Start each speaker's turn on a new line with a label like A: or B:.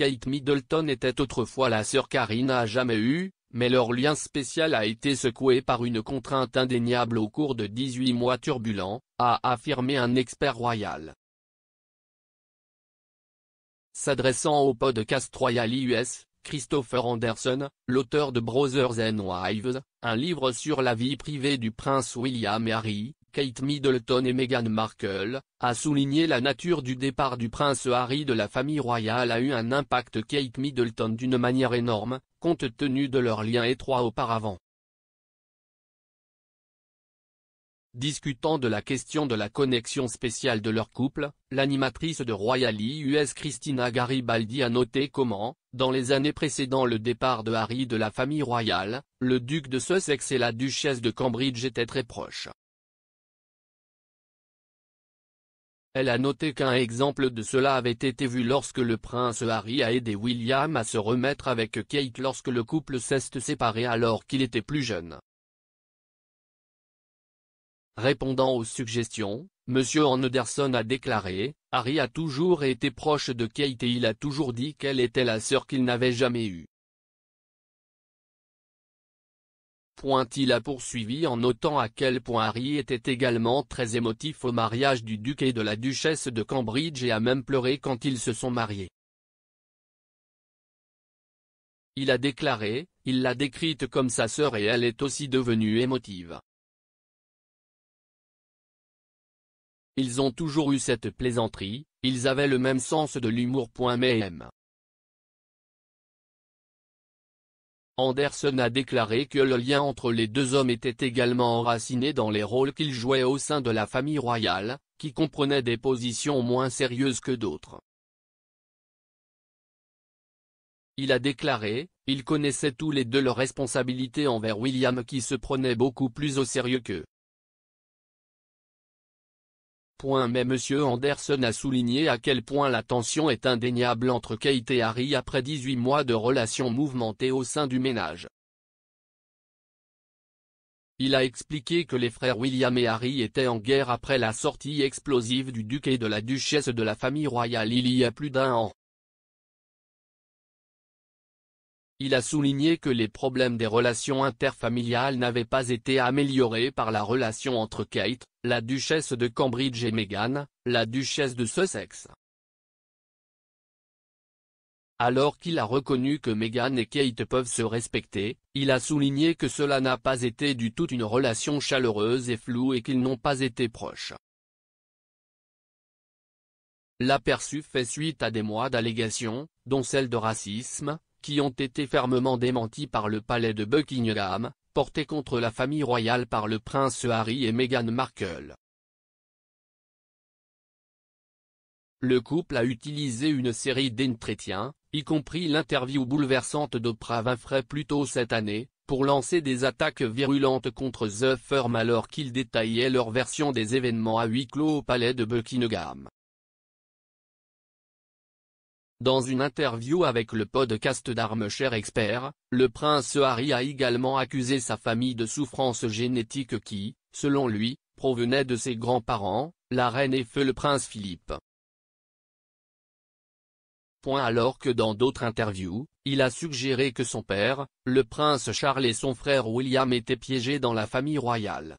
A: Kate Middleton était autrefois la sœur Karina a jamais eu, mais leur lien spécial a été secoué par une contrainte indéniable au cours de 18 mois turbulents, a affirmé un expert royal. S'adressant au podcast Royal US, Christopher Anderson, l'auteur de Brothers and Wives, un livre sur la vie privée du prince William et Harry, Kate Middleton et Meghan Markle, a souligné la nature du départ du prince Harry de la famille royale a eu un impact Kate Middleton d'une manière énorme, compte tenu de leur lien étroit auparavant. Discutant de la question de la connexion spéciale de leur couple, l'animatrice de Royally e US Christina Garibaldi a noté comment, dans les années précédant le départ de Harry de la famille royale, le duc de Sussex et la duchesse de Cambridge étaient très proches. Elle a noté qu'un exemple de cela avait été vu lorsque le prince Harry a aidé William à se remettre avec Kate lorsque le couple s'est séparé alors qu'il était plus jeune. Répondant aux suggestions, M. Anderson a déclaré, Harry a toujours été proche de Kate et il a toujours dit qu'elle était la sœur qu'il n'avait jamais eue. Il a poursuivi en notant à quel point Harry était également très émotif au mariage du duc et de la duchesse de Cambridge et a même pleuré quand ils se sont mariés. Il a déclaré, il l'a décrite comme sa sœur et elle est aussi devenue émotive. Ils ont toujours eu cette plaisanterie, ils avaient le même sens de l'humour. Mais M. Anderson a déclaré que le lien entre les deux hommes était également enraciné dans les rôles qu'ils jouaient au sein de la famille royale, qui comprenait des positions moins sérieuses que d'autres. Il a déclaré, il connaissait tous les deux leurs responsabilités envers William qui se prenait beaucoup plus au sérieux qu'eux. Mais M. Anderson a souligné à quel point la tension est indéniable entre Kate et Harry après 18 mois de relations mouvementées au sein du ménage. Il a expliqué que les frères William et Harry étaient en guerre après la sortie explosive du duc et de la duchesse de la famille royale il y a plus d'un an. Il a souligné que les problèmes des relations interfamiliales n'avaient pas été améliorés par la relation entre Kate, la duchesse de Cambridge et Meghan, la duchesse de Sussex. Alors qu'il a reconnu que Meghan et Kate peuvent se respecter, il a souligné que cela n'a pas été du tout une relation chaleureuse et floue et qu'ils n'ont pas été proches. L'aperçu fait suite à des mois d'allégations, dont celle de racisme, qui ont été fermement démentis par le palais de Buckingham, portés contre la famille royale par le prince Harry et Meghan Markle. Le couple a utilisé une série d'entretiens, y compris l'interview bouleversante d'Oprah Winfrey plus tôt cette année, pour lancer des attaques virulentes contre The Firm alors qu'ils détaillaient leur version des événements à huis clos au palais de Buckingham. Dans une interview avec le podcast d'Armchair Expert, le prince Harry a également accusé sa famille de souffrances génétiques qui, selon lui, provenaient de ses grands-parents, la reine et feu le prince Philippe. Point alors que dans d'autres interviews, il a suggéré que son père, le prince Charles et son frère William étaient piégés dans la famille royale.